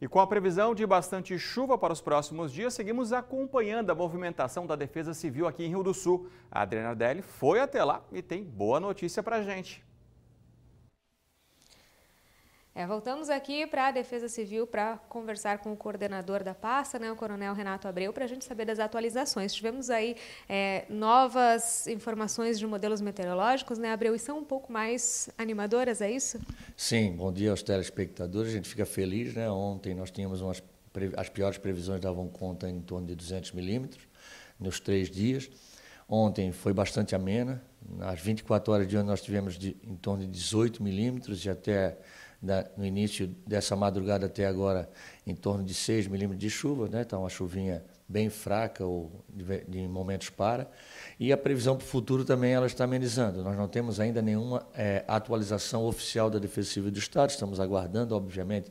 E com a previsão de bastante chuva para os próximos dias, seguimos acompanhando a movimentação da Defesa Civil aqui em Rio do Sul. A Adriana Deli foi até lá e tem boa notícia para a gente. É, voltamos aqui para a Defesa Civil para conversar com o coordenador da pasta, né, o Coronel Renato Abreu, para a gente saber das atualizações. Tivemos aí é, novas informações de modelos meteorológicos, né, Abreu, e são um pouco mais animadoras, é isso? Sim, bom dia aos telespectadores. A gente fica feliz, né? Ontem nós tínhamos umas as piores previsões davam conta em torno de 200 milímetros nos três dias. Ontem foi bastante amena. Às 24 horas de ontem nós tivemos de, em torno de 18 milímetros e até da, no início dessa madrugada até agora em torno de 6 milímetros de chuva, né? Então, uma chuvinha bem fraca ou de, de momentos para. E a previsão para o futuro também ela está amenizando. Nós não temos ainda nenhuma é, atualização oficial da Defesa Civil do Estado, estamos aguardando, obviamente,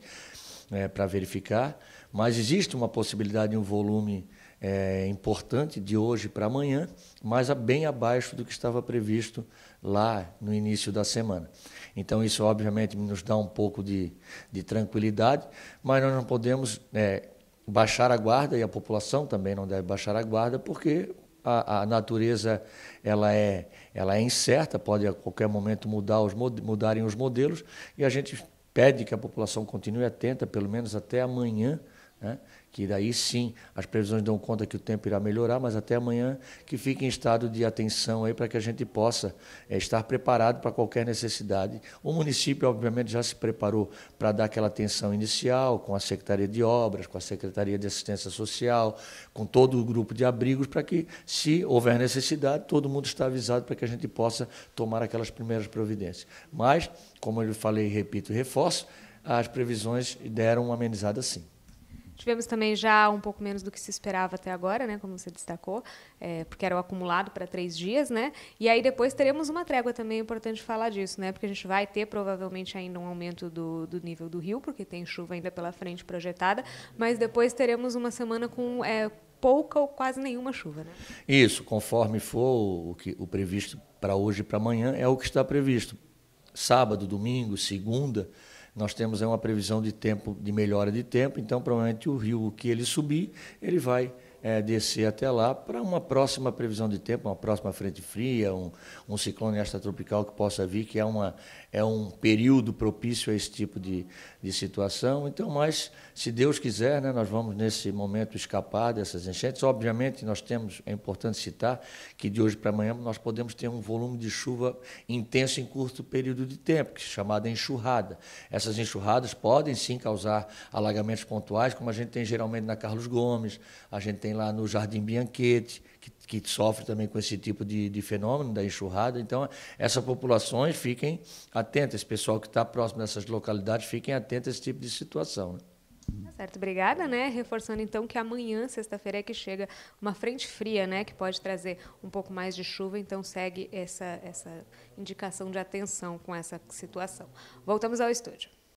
é, para verificar, mas existe uma possibilidade de um volume é, importante de hoje para amanhã, mas bem abaixo do que estava previsto lá no início da semana. Então, isso obviamente nos dá um pouco de, de tranquilidade, mas nós não podemos é, baixar a guarda e a população também não deve baixar a guarda, porque a, a, natureza ela é, ela é incerta, pode a qualquer momento mudar os, mudarem os modelos, e a gente pede que a população continue atenta, pelo menos até amanhã, né? Que daí sim as previsões dão conta que o tempo irá melhorar, mas até amanhã que fique em estado de atenção aí para que a gente possa é, estar preparado para qualquer necessidade. O município, obviamente, já se preparou para dar aquela atenção inicial com a Secretaria de Obras, com a Secretaria de Assistência Social, com todo o grupo de abrigos, para que, se houver necessidade, todo mundo está avisado para que a gente possa tomar aquelas primeiras providências. Mas, como eu falei, repito e reforço, as previsões deram uma amenizada sim. Tivemos também já um pouco menos do que se esperava até agora, né, como você destacou, é, porque era o acumulado para três dias, né? E aí depois teremos uma trégua também, é importante falar disso, né? Porque a gente vai ter provavelmente ainda um aumento do, do nível do rio, porque tem chuva ainda pela frente projetada, mas depois teremos uma semana com é, pouca ou quase nenhuma chuva, né? Isso, conforme for o, que, o previsto para hoje e para amanhã, é o que está previsto. Sábado, domingo, segunda nós temos uma previsão de tempo de melhora de tempo, então provavelmente o rio o que ele subir, ele vai é, descer até lá para uma próxima previsão de tempo, uma próxima frente fria, um, um ciclone extratropical que possa vir, que é, uma, é um período propício a esse tipo de, de situação. Então, mas se Deus quiser, né, nós vamos nesse momento escapar dessas enchentes. Obviamente, nós temos, é importante citar, que de hoje para amanhã nós podemos ter um volume de chuva intenso em curto período de tempo, que é chamada enxurrada. Essas enxurradas podem sim causar alagamentos pontuais, como a gente tem geralmente na Carlos Gomes, a gente tem tem lá no Jardim Bianquete, que, que sofre também com esse tipo de, de, fenômeno da enxurrada. Então, essas populações fiquem atentas, esse pessoal que está próximo dessas localidades, fiquem atentos a esse tipo de situação. Né? Tá certo, obrigada, né? Reforçando então que amanhã, sexta-feira, é que chega uma frente fria, né? Que pode trazer um pouco mais de chuva, então segue essa, essa indicação de atenção com essa situação. Voltamos ao estúdio.